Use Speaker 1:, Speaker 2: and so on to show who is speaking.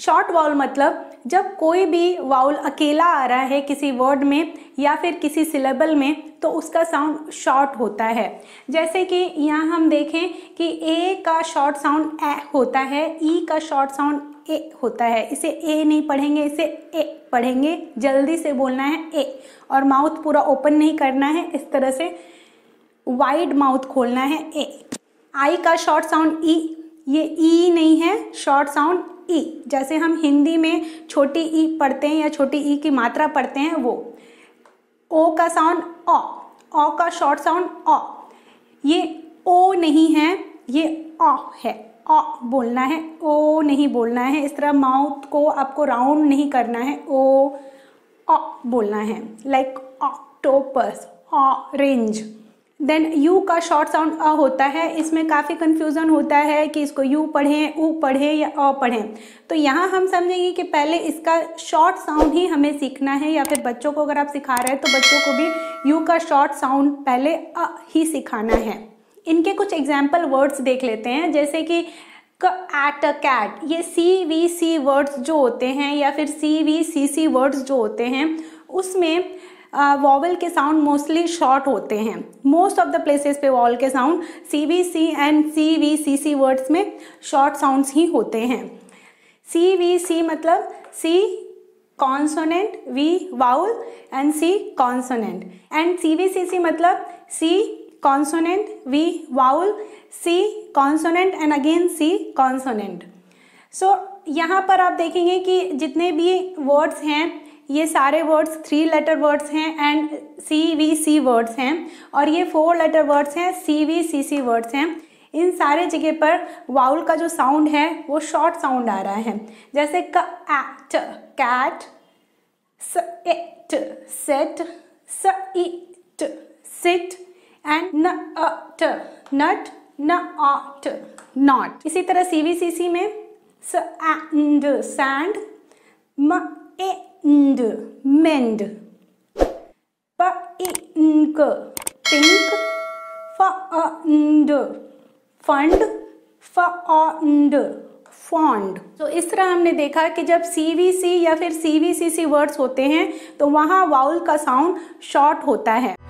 Speaker 1: short vowel मतलब जब कोई भी वाउल अकेला आ रहा है किसी वर्ड में या फिर किसी सिलेबल में तो उसका साउंड शॉर्ट होता है जैसे कि यहाँ हम देखें कि ए का शॉर्ट साउंड ए होता है ई e का शॉर्ट साउंड ए होता है इसे ए नहीं पढ़ेंगे इसे ए पढ़ेंगे जल्दी से बोलना है ए और माउथ पूरा ओपन नहीं करना है इस तरह से वाइड माउथ खोलना है ए आई का शॉर्ट साउंड ई ये ई e नहीं है शॉर्ट साउंड ई जैसे हम हिंदी में छोटी ई पढ़ते हैं या छोटी ई की मात्रा पढ़ते हैं वो ओ का साउंड ओ ओ का शॉर्ट साउंड ओ ये ओ नहीं है ये ओ है ओ बोलना है ओ नहीं बोलना है इस तरह माउथ को आपको राउंड नहीं करना है ओ ओ बोलना है like octopus orange then U का शॉर्ट साउंड अ होता है इसमें काफ़ी कन्फ्यूज़न होता है कि इसको यू पढ़ें ऊ पढ़ें या अ पढ़ें तो यहाँ हम समझेंगे कि पहले इसका शॉर्ट साउंड ही हमें सीखना है या फिर बच्चों को अगर आप सिखा रहे हैं तो बच्चों को भी यू का शॉर्ट साउंड पहले अ ही सिखाना है इनके कुछ एग्जाम्पल वर्ड्स देख लेते हैं जैसे कि एट अ कैट ये सी वी सी वर्ड्स जो होते हैं या फिर सी वी सी सी वर्ड्स जो होते हैं उसमें वॉवल के साउंड मोस्टली शॉर्ट होते हैं मोस्ट ऑफ द प्लेसेस पे वॉवल के sound C V C and C V C C words में शॉर्ट साउंड्स ही होते हैं सी वी सी मतलब C consonant V vowel and C consonant and C V C C मतलब C consonant V vowel C consonant and again C consonant so यहाँ पर आप देखेंगे कि जितने भी वर्ड्स हैं ये सारे वर्ड्स थ्री लेटर वर्ड्स हैं and C V C words हैं और ये फोर लेटर वर्ड्स हैं C V C C words हैं इन सारे जगह पर वाउल का जो साउंड है वो शॉर्ट साउंड आ रहा है जैसे क एट कैट स एट सेट स इट सिट एंड न अट नट न ऑट नॉट इसी तरह सी वी सी सी में स एंड सैंड म एट इंड मेंड प इंक पिंक फ अंड फंड फ अंड फॉन्ड तो इस तरह हमने देखा कि जब सी वी सी या फिर सी सी वी सी वर्ड्स होते हैं तो वहाँ वाउल का साउंड शॉर्ट होता है